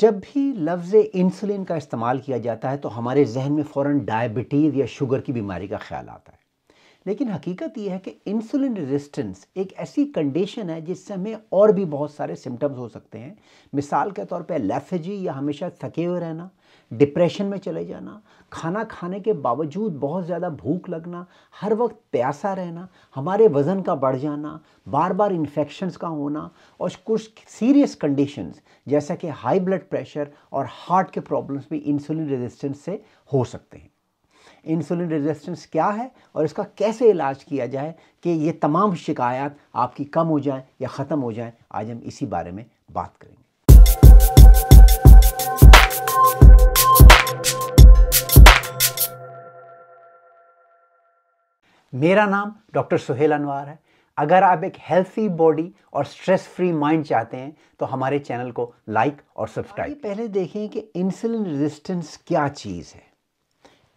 जब भी लफ्ज़ इंसुलिन का इस्तेमाल किया जाता है तो हमारे जहन में फ़ौर डायबिटीज़ या शुगर की बीमारी का ख्याल आता है लेकिन हकीकत यह है कि इंसुलिन रेजिस्टेंस एक ऐसी कंडीशन है जिससे हमें और भी बहुत सारे सिम्टम्स हो सकते हैं मिसाल के तौर पे लेफेजी या हमेशा थके हुए रहना डिप्रेशन में चले जाना खाना खाने के बावजूद बहुत ज़्यादा भूख लगना हर वक्त प्यासा रहना हमारे वज़न का बढ़ जाना बार बार इन्फेक्शन्स का होना और कुछ सीरियस कंडीशंस जैसा कि हाई ब्लड प्रेशर और हार्ट के प्रॉब्लम्स भी इंसुलिन रेजिस्टेंस से हो सकते हैं इंसुलिन रेजिस्टेंस क्या है और इसका कैसे इलाज किया जाए कि ये तमाम शिकायत आपकी कम हो जाए या ख़त्म हो जाए आज हम इसी बारे में बात करेंगे मेरा नाम डॉक्टर सुहेल अनवार है अगर आप एक हेल्थी बॉडी और स्ट्रेस फ्री माइंड चाहते हैं तो हमारे चैनल को लाइक और सब्सक्राइब पहले देखें कि इंसुलिन रेजिस्टेंस क्या चीज़ है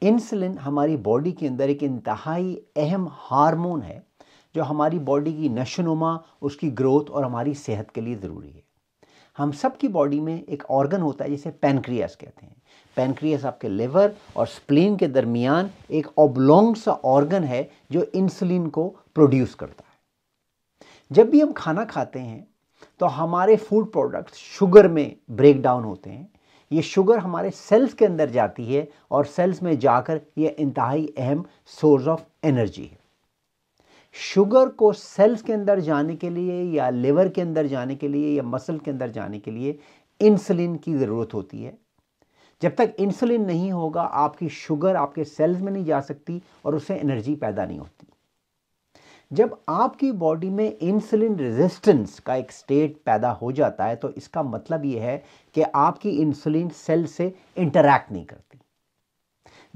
इंसुलिन हमारी बॉडी के अंदर एक इंतहाई अहम हार्मोन है जो हमारी बॉडी की नशोनुमा उसकी ग्रोथ और हमारी सेहत के लिए ज़रूरी है हम सब की बॉडी में एक ऑर्गन होता है जिसे पेनक्रियास कहते हैं पेनक्रियास आपके लिवर और स्प्लीन के दरमियान एक ओबलोंग सा ऑर्गन है जो इंसुलिन को प्रोड्यूस करता है जब भी हम खाना खाते हैं तो हमारे फूड प्रोडक्ट्स शुगर में ब्रेक डाउन होते हैं ये शुगर हमारे सेल्स के अंदर जाती है और सेल्स में जाकर ये इंतहाई अहम सोर्स ऑफ एनर्जी है शुगर को सेल्स के अंदर जाने के लिए या लिवर के अंदर जाने के लिए या मसल के अंदर जाने के लिए इंसुलिन की ज़रूरत होती है जब तक इंसुलिन नहीं होगा आपकी शुगर आपके सेल्स में नहीं जा सकती और उससे एनर्जी पैदा नहीं होती जब आपकी बॉडी में इंसुलिन रेजिस्टेंस का एक स्टेट पैदा हो जाता है तो इसका मतलब यह है कि आपकी इंसुलिन सेल से इंटरैक्ट नहीं करती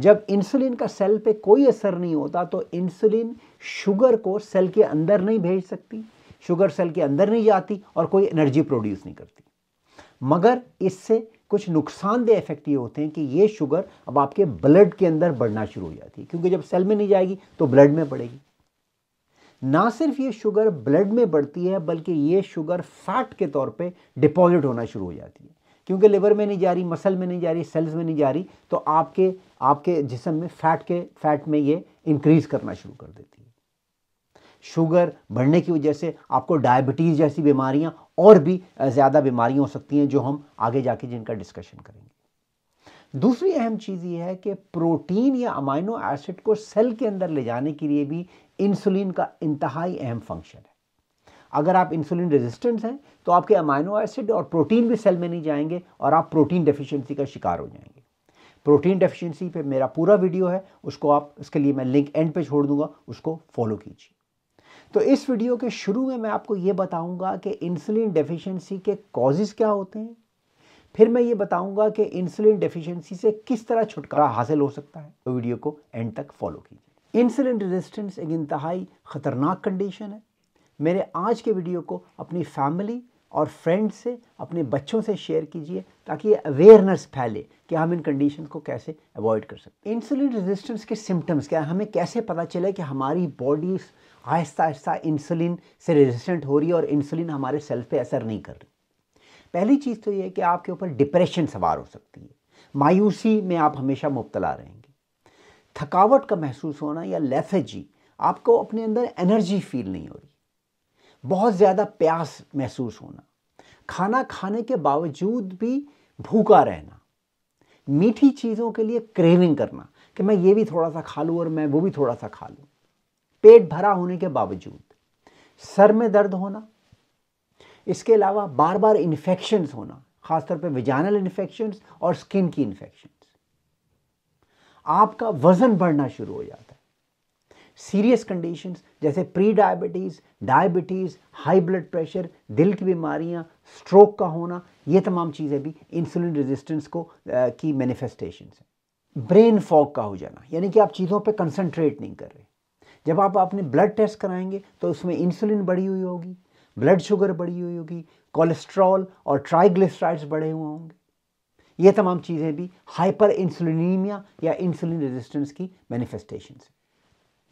जब इंसुलिन का सेल पे कोई असर नहीं होता तो इंसुलिन शुगर को सेल के अंदर नहीं भेज सकती शुगर सेल के अंदर नहीं जाती और कोई एनर्जी प्रोड्यूस नहीं करती मगर इससे कुछ नुकसानदेह इफेक्ट ये होते हैं कि ये शुगर अब आपके ब्लड के अंदर बढ़ना शुरू हो जाती है क्योंकि जब सेल में नहीं जाएगी तो ब्लड में पड़ेगी ना सिर्फ ये शुगर ब्लड में बढ़ती है बल्कि ये शुगर फैट के तौर पे डिपॉजिट होना शुरू हो जाती है क्योंकि लिवर में नहीं जा रही मसल में नहीं जा रही सेल्स में नहीं जा रही तो आपके आपके जिसम में फैट के फैट में ये इंक्रीज़ करना शुरू कर देती है शुगर बढ़ने की वजह से आपको डायबिटीज़ जैसी बीमारियां और भी ज़्यादा बीमारियां हो सकती हैं जो हम आगे जाके जिनका डिस्कशन करेंगे दूसरी अहम चीज़ ये है कि प्रोटीन या अमाइनो एसिड को सेल के अंदर ले जाने के लिए भी इंसुलिन का इंतहाई अहम फंक्शन है अगर आप इंसुलिन रेजिस्टेंस हैं तो आपके अमाइनो एसिड और प्रोटीन भी सेल में नहीं जाएंगे और आप प्रोटीन डेफिशिएंसी का शिकार हो जाएंगे प्रोटीन डेफिशिएंसी पे मेरा पूरा वीडियो है उसको आप इसके लिए मैं लिंक एंड पे छोड़ दूंगा उसको फॉलो कीजिए तो इस वीडियो के शुरू में मैं आपको ये बताऊंगा कि इंसुलिन डेफिशिएंसी के कॉजेज़ क्या होते हैं फिर मैं ये बताऊंगा कि इंसुलिन डेफिशिएंसी से किस तरह छुटकारा हासिल हो सकता है तो वीडियो को एंड तक फॉलो कीजिए इंसुलिन रेजिस्टेंस एक इंतहाई ख़तरनाक कंडीशन है मेरे आज के वीडियो को अपनी फैमिली और फ्रेंड्स से अपने बच्चों से शेयर कीजिए ताकि ये अवेयरनेस फैले कि हम इन कंडीशन को कैसे अवॉइड कर सकते इंसुलिन रेजिस्टेंस के सिम्टम्स क्या हमें कैसे पता चले कि हमारी बॉडी आहिस्ता आहिस्ता इंसुलिन से रेजिस्टेंट हो रही है और इंसुलिन हमारे सेल्फ पे असर नहीं कर रही पहली चीज़ तो ये कि आपके ऊपर डिप्रेशन सवार हो सकती है मायूसी में आप हमेशा मुबतला रहेंगे थकावट का महसूस होना या लेफेजी आपको अपने अंदर एनर्जी फील नहीं हो रही बहुत ज़्यादा प्यास महसूस होना खाना खाने के बावजूद भी भूखा रहना मीठी चीज़ों के लिए क्रेविंग करना कि मैं ये भी थोड़ा सा खा लूँ और मैं वो भी थोड़ा सा खा लूँ पेट भरा होने के बावजूद सर में दर्द होना इसके अलावा बार बार इन्फेक्शन्स होना खासतौर पे विजानल इन्फेक्शन और स्किन की इन्फेक्शन आपका वज़न बढ़ना शुरू हो जाता है सीरियस कंडीशंस जैसे pre diabetes diabetes high blood pressure दिल की बीमारियां, स्ट्रोक का होना ये तमाम चीज़ें भी इंसुलिन रेजिस्टेंस को आ, की मैनिफेस्टेशन हैं ब्रेन फॉग का हो जाना यानी कि आप चीज़ों पे कंसंट्रेट नहीं कर रहे जब आप अपने ब्लड टेस्ट कराएंगे तो उसमें इंसुलिन बढ़ी हुई होगी ब्लड शुगर बढ़ी हुई होगी कोलेस्ट्रॉल और ट्राइग्लिसराइड्स बढ़े हुए होंगे ये तमाम चीज़ें भी हाइपर इंसुलिनीमिया या इंसुलिन रेजिस्टेंस की मैनिफेस्टेशन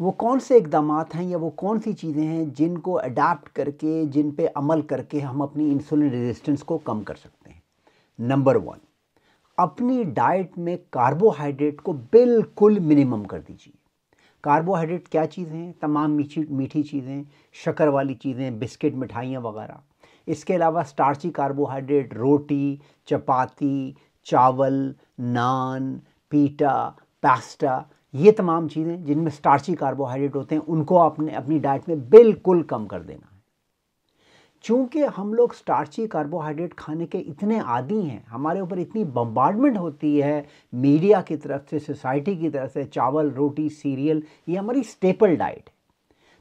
वो कौन से इकदाम हैं या वो कौन सी चीज़ें हैं जिनको अडाप्ट करके जिन पे अमल करके हम अपनी इंसुलिन रेजिस्टेंस को कम कर सकते हैं नंबर वन अपनी डाइट में कार्बोहाइड्रेट को बिल्कुल मिनिमम कर दीजिए कार्बोहाइड्रेट क्या चीज़ें हैं तमाम मीठी मीठी चीज़ें शक्कर वाली चीज़ें बिस्किट मिठाइयाँ वगैरह इसके अलावा स्टार्ची कार्बोहाइड्रेट रोटी चपाती चावल नान पीटा पास्ता ये तमाम चीज़ें जिनमें स्टार्ची कार्बोहाइड्रेट होते हैं उनको आपने अपनी डाइट में बिल्कुल कम कर देना है चूँकि हम लोग स्टार्ची कार्बोहाइड्रेट खाने के इतने आदि हैं हमारे ऊपर इतनी बम्बार्डमेंट होती है मीडिया की तरफ से सोसाइटी की तरफ से चावल रोटी सीरियल ये हमारी स्टेपल डाइट है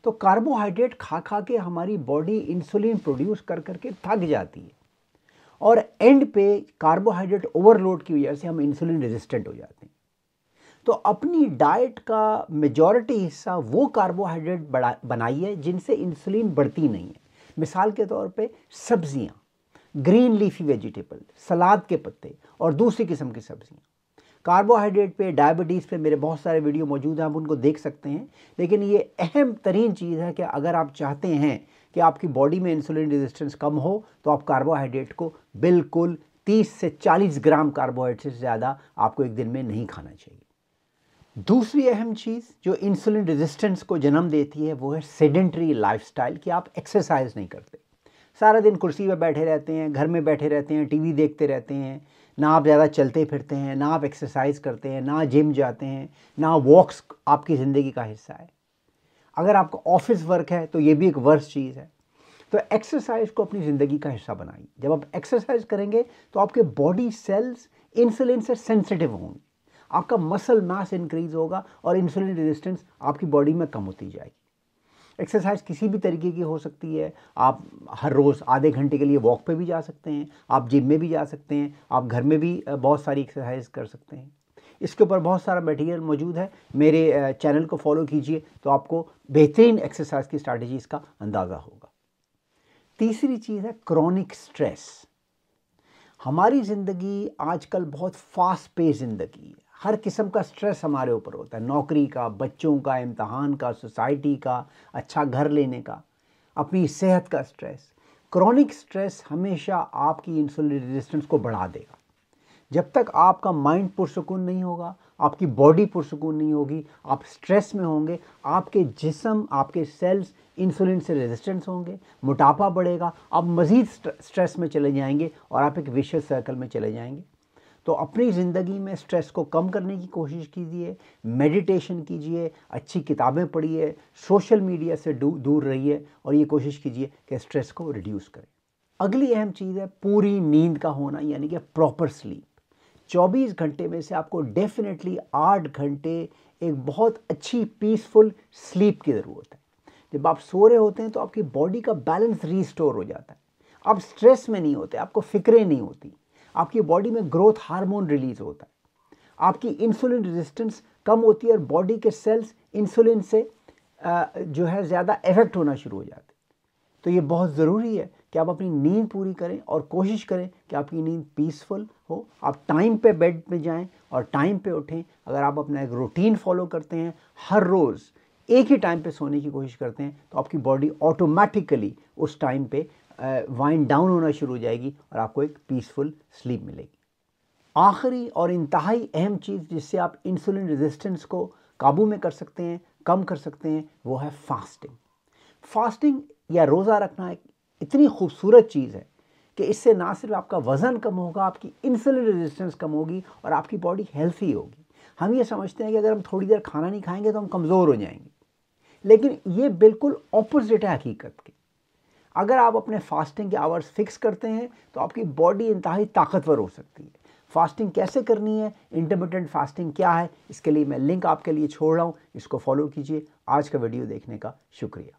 तो कार्बोहाइड्रेट खा खा के हमारी बॉडी इंसुलिन प्रोड्यूस कर करके थक जाती है और एंड पे कार्बोहाइड्रेट ओवरलोड की वजह से हम इंसुलिन रेजिस्टेंट हो जाते हैं तो अपनी डाइट का मेजॉरिटी हिस्सा वो कार्बोहाइड्रेट बढ़ा बनाइए जिनसे इंसुलिन बढ़ती नहीं है मिसाल के तौर पे सब्जियाँ ग्रीन लीफी वेजिटेबल सलाद के पत्ते और दूसरी किस्म की सब्जियाँ कार्बोहाइड्रेट पे डायबिटीज़ पे मेरे बहुत सारे वीडियो मौजूद हैं आप उनको देख सकते हैं लेकिन ये अहम तरीन चीज़ है कि अगर आप चाहते हैं कि आपकी बॉडी में इंसुलिन रेजिस्टेंस कम हो तो आप कार्बोहाइड्रेट को बिल्कुल 30 से 40 ग्राम कार्बोहाइड्रेट से ज़्यादा आपको एक दिन में नहीं खाना चाहिए दूसरी अहम चीज़ जो इंसुलिन रेजिस्टेंस को जन्म देती है वो है सेडेंट्री लाइफस्टाइल कि आप एक्सरसाइज नहीं करते सारा दिन कुर्सी पर बैठे रहते हैं घर में बैठे रहते हैं टीवी देखते रहते हैं ना आप ज़्यादा चलते फिरते हैं ना आप एक्सरसाइज करते हैं ना जिम जाते हैं ना वॉक्स आपकी ज़िंदगी का हिस्सा है अगर आपका ऑफिस वर्क है तो ये भी एक वर्ष चीज़ है तो एक्सरसाइज को अपनी ज़िंदगी का हिस्सा बनाइए जब आप एक्सरसाइज करेंगे तो आपके बॉडी सेल्स इंसुलिन से सेंसिटिव होंगे आपका मसल मास इंक्रीज होगा और इंसुलिन रेजिस्टेंस आपकी बॉडी में कम होती जाएगी एक्सरसाइज किसी भी तरीके की हो सकती है आप हर रोज़ आधे घंटे के लिए वॉक पे भी जा सकते हैं आप जिम में भी जा सकते हैं आप घर में भी बहुत सारी एक्सरसाइज कर सकते हैं इसके ऊपर बहुत सारा मटेरियल मौजूद है मेरे चैनल को फॉलो कीजिए तो आपको बेहतरीन एक्सरसाइज की स्ट्रैटेजी का अंदाज़ा होगा तीसरी चीज़ है क्रॉनिक स्ट्रेस हमारी ज़िंदगी आजकल बहुत फास्ट पे ज़िंदगी है हर किस्म का स्ट्रेस हमारे ऊपर होता है नौकरी का बच्चों का इम्तहान का सोसाइटी का अच्छा घर लेने का अपनी सेहत का स्ट्रेस क्रॉनिक स्ट्रेस हमेशा आपकी इंसुलिन रेजिस्टेंस को बढ़ा देगा जब तक आपका माइंड पुरसकून नहीं होगा आपकी बॉडी पुरसकून नहीं होगी आप स्ट्रेस में होंगे आपके जिसम आपके सेल्स इंसुलिन से रेजिस्टेंस होंगे मोटापा बढ़ेगा आप मज़ीद स्ट्रेस में चले जाएंगे और आप एक विशेष सर्कल में चले जाएंगे तो अपनी ज़िंदगी में स्ट्रेस को कम करने की कोशिश कीजिए मेडिटेशन कीजिए अच्छी किताबें पढ़िए सोशल मीडिया से दूर रहिए और ये कोशिश कीजिए कि स्ट्रेस को रिड्यूस करें अगली अहम चीज़ है पूरी नींद का होना यानी कि प्रॉपर स्लीप 24 घंटे में से आपको डेफिनेटली 8 घंटे एक बहुत अच्छी पीसफुल स्लीप की ज़रूरत है जब आप सो रहे होते हैं तो आपकी बॉडी का बैलेंस रीस्टोर हो जाता है आप स्ट्रेस में नहीं होते आपको फिक्रें नहीं होती आपकी बॉडी में ग्रोथ हार्मोन रिलीज होता है आपकी इंसुलिन रेजिस्टेंस कम होती है और बॉडी के सेल्स इंसुलिन से जो है ज़्यादा इफेक्ट होना शुरू हो जाते हैं तो ये बहुत ज़रूरी है कि आप अपनी नींद पूरी करें और कोशिश करें कि आपकी नींद पीसफुल हो आप टाइम पे बेड पे जाएं और टाइम पे उठें अगर आप अपना एक रूटीन फॉलो करते हैं हर रोज़ एक ही टाइम पे सोने की कोशिश करते हैं तो आपकी बॉडी ऑटोमेटिकली उस टाइम पे वाइंड डाउन होना शुरू हो जाएगी और आपको एक पीसफुल स्लीप मिलेगी आखिरी और इंतहाई अहम चीज़ जिससे आप इंसुलिन रेजिस्टेंस को काबू में कर सकते हैं कम कर सकते हैं वो है फास्टिंग फास्टिंग या रोज़ा रखना एक इतनी खूबसूरत चीज़ है कि इससे ना सिर्फ आपका वज़न कम होगा आपकी इंसुलिन रेजिस्टेंस कम होगी और आपकी बॉडी हेल्थी होगी हम ये समझते हैं कि अगर हम थोड़ी देर खाना नहीं खाएंगे तो हम कमज़ोर हो जाएंगे लेकिन ये बिल्कुल ऑपोजिट है हकीकत के अगर आप अपने फास्टिंग के आवर्स फिक्स करते हैं तो आपकी बॉडी इंतहाई ताकतवर हो सकती है फास्टिंग कैसे करनी है इंटरमीडियंट फास्टिंग क्या है इसके लिए मैं लिंक आपके लिए छोड़ रहा हूँ इसको फॉलो कीजिए आज का वीडियो देखने का शुक्रिया